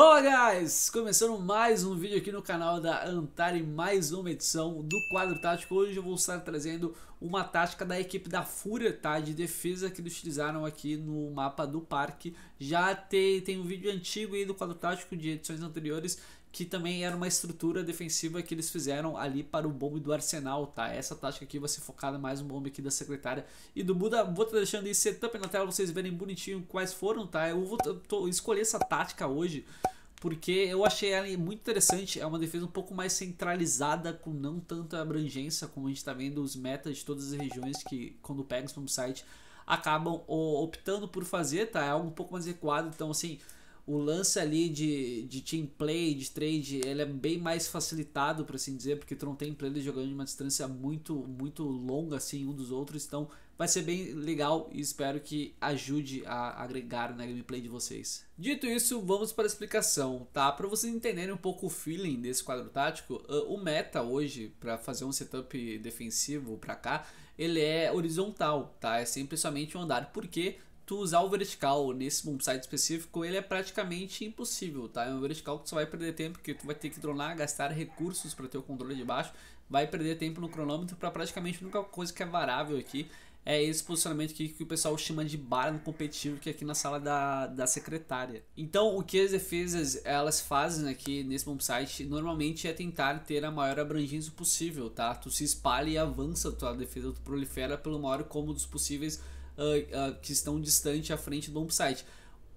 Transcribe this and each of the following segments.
Fala guys! Começando mais um vídeo aqui no canal da Antares, mais uma edição do quadro tático. Hoje eu vou estar trazendo uma tática da equipe da Fúria tá? de defesa que eles utilizaram aqui no mapa do parque. Já tem, tem um vídeo antigo aí do quadro tático de edições anteriores que também era uma estrutura defensiva que eles fizeram ali para o bombe do Arsenal, tá? Essa tática aqui vai ser focada mais no bombe aqui da secretária e do Buda. Vou estar deixando esse setup na tela pra vocês verem bonitinho quais foram, tá? Eu vou tô, escolher essa tática hoje porque eu achei ela muito interessante. É uma defesa um pouco mais centralizada, com não tanta abrangência, como a gente está vendo os metas de todas as regiões que, quando pega o site, acabam optando por fazer, tá? É algo um pouco mais recuado, então assim o lance ali de, de team play, de trade, ele é bem mais facilitado, por assim dizer, porque tu não tem players jogando de uma distância muito, muito longa, assim, um dos outros, então vai ser bem legal e espero que ajude a agregar na gameplay de vocês. Dito isso, vamos para a explicação, tá? Para vocês entenderem um pouco o feeling desse quadro tático, ah, o meta hoje, para fazer um setup defensivo para cá, ele é horizontal, tá? É sempre somente um andar, porque tu usar o vertical nesse site específico, ele é praticamente impossível, tá? É um vertical que tu vai perder tempo, que tu vai ter que dronar, gastar recursos para ter o controle de baixo, vai perder tempo no cronômetro para praticamente a única coisa que é varável aqui é esse posicionamento aqui que o pessoal chama de bar no competitivo, que é aqui na sala da, da secretária. Então, o que as defesas elas fazem aqui nesse bom site normalmente é tentar ter a maior abrangência possível, tá? Tu se espalha e avança a tua defesa, tu prolifera pelo maior cômodos possíveis, uh, que estão distante à frente do bombsite.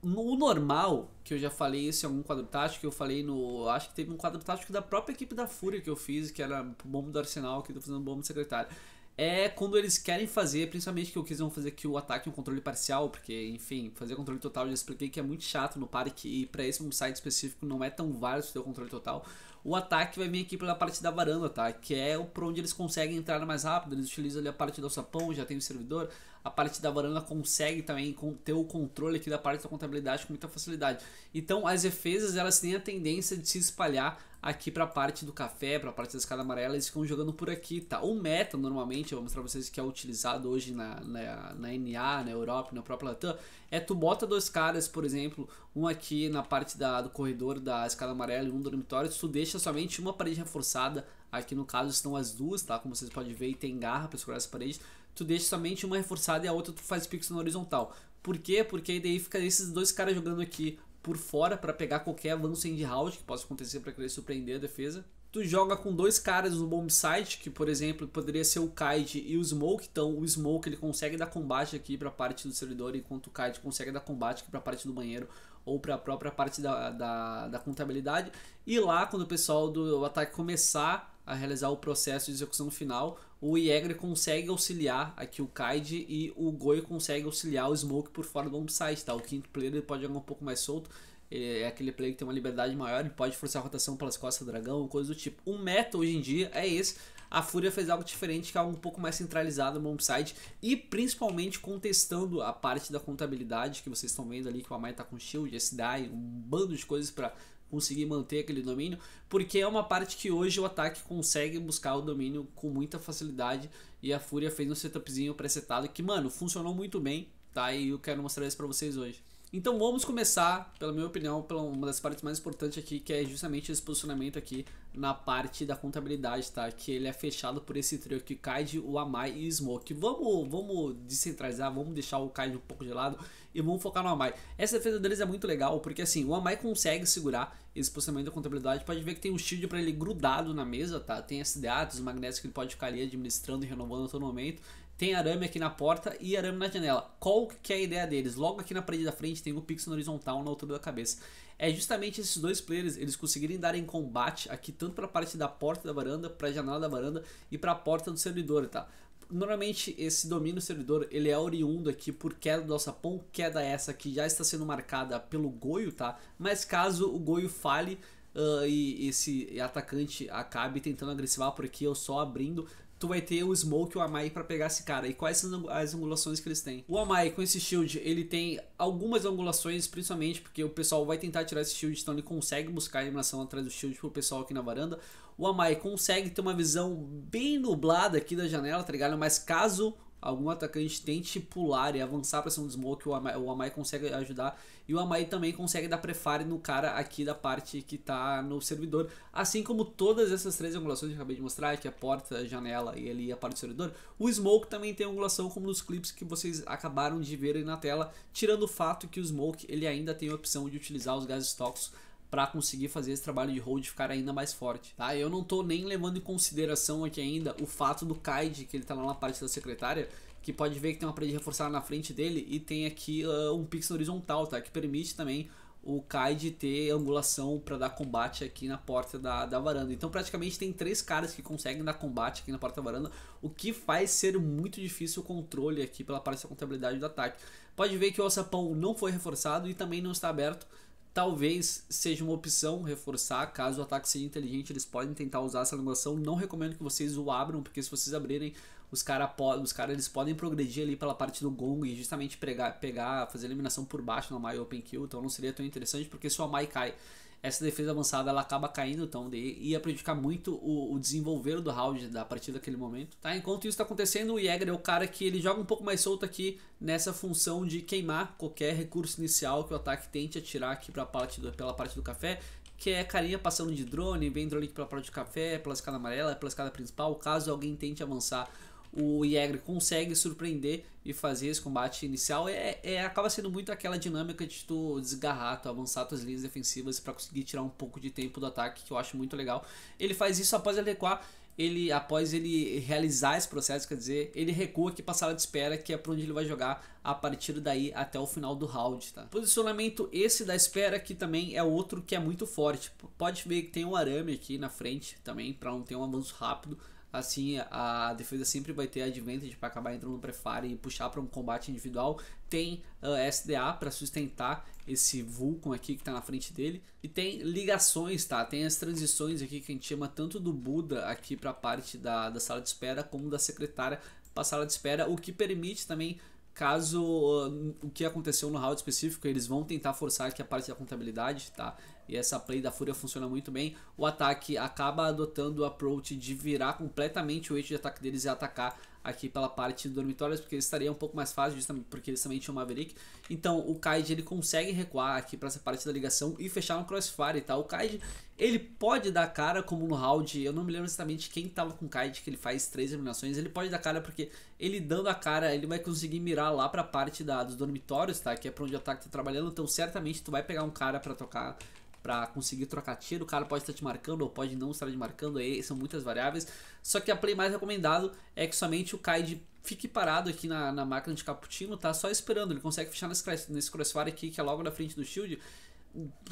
No normal, que eu já falei isso em algum quadro tático, eu falei no. Acho que teve um quadro tático da própria equipe da Fúria que eu fiz, que era bomba do Arsenal, que eu tô fazendo bomba do secretário. É quando eles querem fazer, principalmente que eu quis fazer que o ataque um controle parcial, porque, enfim, fazer controle total eu já expliquei que é muito chato no parque e para esse site específico não é tão válido ter o controle total. O ataque vai vir aqui pela parte da varanda, tá? Que é por onde eles conseguem entrar mais rápido. Eles utilizam ali a parte do sapão, já tem o servidor. A parte da varanda consegue também ter o controle aqui da parte da contabilidade com muita facilidade. Então as defesas elas têm a tendência de se espalhar aqui pra parte do café, pra parte da escada amarela, eles ficam jogando por aqui, tá? O meta, normalmente, eu vou mostrar pra vocês que é utilizado hoje na, na, na NA, na Europa, na própria Latam, é tu bota dois caras, por exemplo, um aqui na parte da, do corredor da escada amarela e um dormitório, tu deixa somente uma parede reforçada, aqui no caso estão as duas, tá? Como vocês podem ver, e tem garra pra segurar essa parede, tu deixa somente uma reforçada e a outra tu faz pixel na horizontal. Por quê? Porque daí fica esses dois caras jogando aqui por fora para pegar qualquer avanço end round que possa acontecer para querer surpreender a defesa. Tu joga com dois caras no bomb site, que por exemplo poderia ser o Kaid e o Smoke. Então o Smoke ele consegue dar combate aqui para a parte do servidor, enquanto o Kaid consegue dar combate aqui para a parte do banheiro ou para a própria parte da, da, da contabilidade. E lá, quando o pessoal do ataque começar a realizar o processo de execução final. O Iegre consegue auxiliar aqui o Kaid e o Goi consegue auxiliar o Smoke por fora do bombsite, tá? O quinto player ele pode jogar um pouco mais solto, é aquele player que tem uma liberdade maior, ele pode forçar a rotação pelas costas do dragão, coisa do tipo. O meta hoje em dia é esse, a Fúria fez algo diferente, que é algo um pouco mais centralizado no bombsite e principalmente contestando a parte da contabilidade que vocês estão vendo ali, que o Amai tá com shield, esse die, um bando de coisas para conseguir manter aquele domínio, porque é uma parte que hoje o ataque consegue buscar o domínio com muita facilidade e a Fúria fez um setupzinho pré-setado que, mano, funcionou muito bem, tá? E eu quero mostrar isso para vocês hoje. Então vamos começar, pela minha opinião, pela uma das partes mais importantes aqui, que é justamente esse posicionamento aqui na parte da contabilidade, tá? Que ele é fechado por esse trio aqui, Kaid, o Amai e Smoke. Vamos, vamos descentralizar, vamos deixar o Kaid um pouco de lado e vamos focar no Amai. Essa defesa deles é muito legal, porque assim, o Amai consegue segurar esse posicionamento da contabilidade. Pode ver que tem um shield para ele grudado na mesa, tá? Tem SDA, os magnéticos que ele pode ficar ali administrando e renovando a todo momento tem arame aqui na porta e arame na janela. Qual que é a ideia deles? Logo aqui na parede da frente tem o pixel horizontal na altura da cabeça. É justamente esses dois players, eles conseguirem dar em combate aqui tanto para a parte da porta da varanda, para a janela da varanda e para a porta do servidor, tá? Normalmente esse domínio servidor, ele é oriundo aqui por queda do alçapão, queda essa que já está sendo marcada pelo Goio, tá? Mas caso o Goio fale, Uh, e esse atacante acabe tentando agressivar por aqui, eu só abrindo, tu vai ter o Smoke e o Amai para pegar esse cara. E quais são as angulações que eles têm? O Amai com esse shield, ele tem algumas angulações, principalmente porque o pessoal vai tentar tirar esse shield, então ele consegue buscar a eliminação atrás do shield pro pessoal aqui na varanda. O Amai consegue ter uma visão bem nublada aqui da janela, tá ligado? Mas caso algum atacante tente pular e avançar para cima do Smoke, o Amai, o Amai consegue ajudar. E o Amai também consegue dar prefire no cara aqui da parte que está no servidor. Assim como todas essas três angulações que eu acabei de mostrar, que é a porta, a janela e ali a parte do servidor, o Smoke também tem angulação como nos clipes que vocês acabaram de ver aí na tela, tirando o fato que o Smoke ele ainda tem a opção de utilizar os gases tóxicos para conseguir fazer esse trabalho de hold ficar ainda mais forte, tá? Eu não tô nem levando em consideração aqui ainda o fato do Kaid, que ele tá lá na parte da secretária, que pode ver que tem uma parede reforçada na frente dele e tem aqui uh, um pixel horizontal, tá? Que permite também o Kaid ter angulação para dar combate aqui na porta da, da varanda. Então praticamente tem três caras que conseguem dar combate aqui na porta da varanda, o que faz ser muito difícil o controle aqui pela parte da contabilidade do ataque. Pode ver que o alçapão não foi reforçado e também não está aberto, Talvez seja uma opção reforçar, caso o ataque seja inteligente, eles podem tentar usar essa negociação. Não recomendo que vocês o abram, porque se vocês abrirem, os caras os cara, eles podem progredir ali pela parte do gong e justamente pegar, pegar fazer eliminação por baixo na Mai Open Kill. Então não seria tão interessante, porque se o Mai cai essa defesa avançada ela acaba caindo, então de, ia prejudicar muito o, o desenvolver do round da partir daquele momento. Tá? Enquanto isso está acontecendo, o Jäger é o cara que ele joga um pouco mais solto aqui nessa função de queimar qualquer recurso inicial que o ataque tente atirar aqui pra parte do, pela parte do café que é carinha passando de drone, vem drone pela parte do café, pela escada amarela, pela escada principal, caso alguém tente avançar o Jäger consegue surpreender e fazer esse combate inicial. É, é acaba sendo muito aquela dinâmica de tu desgarrar, tu avançar tuas linhas defensivas para conseguir tirar um pouco de tempo do ataque, que eu acho muito legal. Ele faz isso após adequar ele após ele realizar esse processo, quer dizer, ele recua aqui para a sala de espera, que é para onde ele vai jogar a partir daí até o final do round, tá? Posicionamento esse da espera que também é outro que é muito forte. Pode ver que tem um arame aqui na frente também para não ter um avanço rápido assim, a defesa sempre vai ter advantage para acabar entrando no prefire e puxar para um combate individual. Tem uh, SDA para sustentar esse Vulcan aqui que está na frente dele. E tem ligações, tá? Tem as transições aqui que a gente chama tanto do Buda aqui para a parte da, da sala de espera como da secretária para a sala de espera, o que permite também Caso uh, o que aconteceu no round específico, eles vão tentar forçar que a parte da contabilidade, tá? E essa play da Fúria funciona muito bem. O ataque acaba adotando o approach de virar completamente o eixo de ataque deles e atacar aqui pela parte dos dormitórios, porque estaria um pouco mais fácil, justamente porque eles também tinham Maverick. Então o Kaid ele consegue recuar aqui para essa parte da ligação e fechar no crossfire e tá? tal. O Kaid ele pode dar cara como no round, eu não me lembro exatamente quem tava com o Kaid que ele faz três eliminações, ele pode dar cara porque ele dando a cara, ele vai conseguir mirar lá para a parte da, dos dormitórios, tá? Que é para onde o ataque tá trabalhando, então certamente tu vai pegar um cara para tocar para conseguir trocar tiro, o cara pode estar te marcando ou pode não estar te marcando, aí são muitas variáveis. Só que a play mais recomendado é que somente o Kaid fique parado aqui na, na máquina de cappuccino, tá? Só esperando, ele consegue fechar nesse, nesse crossfire aqui, que é logo na frente do shield,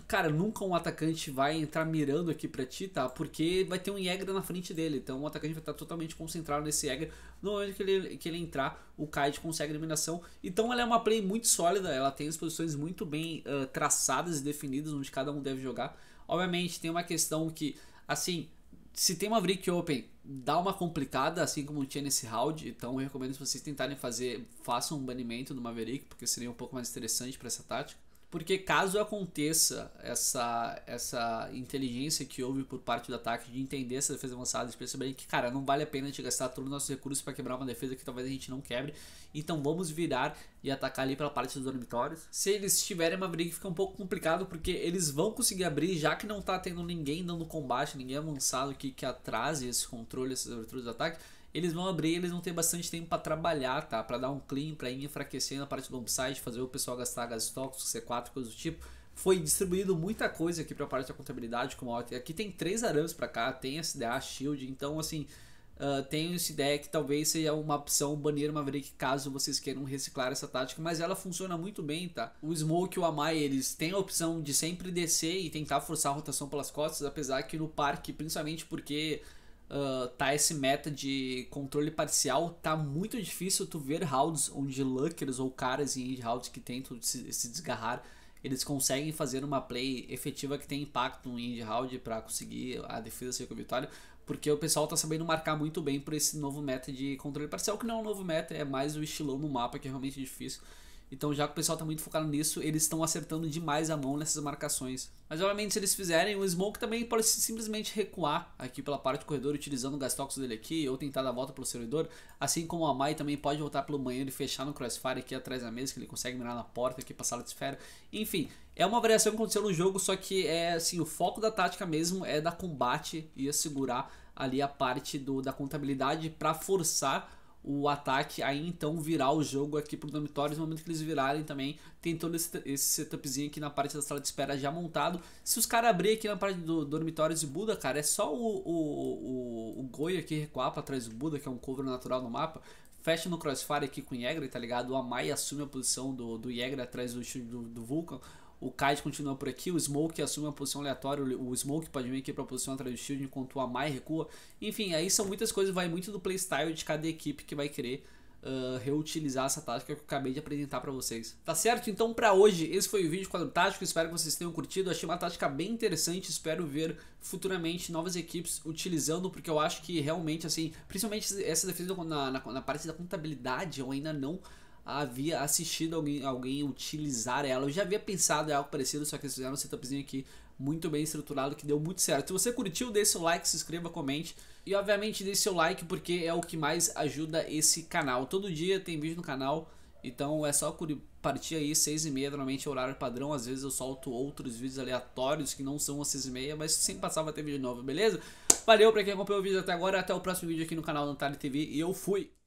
Cara, nunca um atacante vai entrar mirando aqui pra ti, tá? Porque vai ter um Jäger na frente dele. Então o atacante vai estar totalmente concentrado nesse Jäger. No momento que ele, que ele entrar, o Kaid consegue a eliminação. Então ela é uma play muito sólida. Ela tem as posições muito bem uh, traçadas e definidas, onde cada um deve jogar. Obviamente tem uma questão que, assim, se tem uma Brick Open, dá uma complicada, assim como tinha nesse round. Então eu recomendo se vocês tentarem fazer, façam um banimento do Maverick, porque seria um pouco mais interessante para essa tática porque caso aconteça essa, essa inteligência que houve por parte do ataque de entender essa defesa avançada, de perceber que, cara, não vale a pena a gente gastar todos os nossos recursos para quebrar uma defesa que talvez a gente não quebre, então vamos virar e atacar ali pela parte dos dormitórios. Se eles tiverem uma briga, fica um pouco complicado, porque eles vão conseguir abrir, já que não tá tendo ninguém dando combate, ninguém avançado que, que atrase esse controle, essas aberturas do ataque eles vão abrir, eles vão ter bastante tempo para trabalhar, tá? Para dar um clean, para ir enfraquecendo a parte do upside, fazer o pessoal gastar gás tóxicos, C4, coisas do tipo. Foi distribuído muita coisa aqui para a parte da contabilidade, como aqui tem três arames para cá, tem SDA, Shield, então assim, uh, ah, tem esse deck, talvez seja uma opção banir Maverick caso vocês queiram reciclar essa tática, mas ela funciona muito bem, tá? O Smoke e o Amai, eles têm a opção de sempre descer e tentar forçar a rotação pelas costas, apesar que no parque, principalmente porque ah, tá esse meta de controle parcial, tá muito difícil tu ver rounds onde luckers ou caras em rounds que tentam se, se desgarrar, eles conseguem fazer uma play efetiva que tem impacto no end round para conseguir a defesa ser vitória, porque o pessoal tá sabendo marcar muito bem por esse novo meta de controle parcial, que não é um novo meta, é mais o estilão no mapa que é realmente difícil. Então, já que o pessoal está muito focado nisso, eles estão acertando demais a mão nessas marcações. Mas, obviamente, se eles fizerem, o Smoke também pode simplesmente recuar aqui pela parte do corredor, utilizando o Gastox dele aqui, ou tentar dar a volta pelo servidor. Assim como a Mai também pode voltar pelo banheiro e fechar no Crossfire aqui atrás da mesa, que ele consegue mirar na porta aqui para a sala de esfera. Enfim, é uma variação que aconteceu no jogo, só que é assim, o foco da tática mesmo é dar combate e assegurar ali a parte do, da contabilidade para forçar o ataque, aí então virar o jogo aqui pro dormitório. No momento que eles virarem também, tem todo esse, esse setupzinho aqui na parte da sala de espera já montado. Se os caras abrirem aqui na parte do dormitório de Buda, cara, é só o, o, o, o Goi aqui recuar pra trás do Buda, que é um cover natural no mapa. Fecha no crossfire aqui com o Yeager, tá ligado? O Amai assume a posição do, do Yeager atrás do, do, do Vulcan. O Kite continua por aqui, o Smoke assume a posição aleatória, o Smoke pode vir aqui para a posição atrás do shield, enquanto o Amai recua. Enfim, aí são muitas coisas, vai muito do playstyle de cada equipe que vai querer uh, reutilizar essa tática que eu acabei de apresentar para vocês. Tá certo? Então para hoje, esse foi o vídeo quadro tático, espero que vocês tenham curtido, achei uma tática bem interessante, espero ver futuramente novas equipes utilizando, porque eu acho que realmente, assim, principalmente essa defesa na, na, na parte da contabilidade, eu ainda não havia assistido alguém, alguém utilizar ela. Eu já havia pensado em algo parecido, só que eles fizeram um setupzinho aqui muito bem estruturado que deu muito certo. Se você curtiu, dê seu like, se inscreva, comente. E obviamente dê seu like porque é o que mais ajuda esse canal. Todo dia tem vídeo no canal, então é só partir aí 6 e meia, normalmente é horário padrão. Às vezes eu solto outros vídeos aleatórios que não são às 6 e meia, mas sempre passava a ter vídeo novo, beleza? Valeu pra quem acompanhou o vídeo até agora, até o próximo vídeo aqui no canal da Antari TV e eu fui!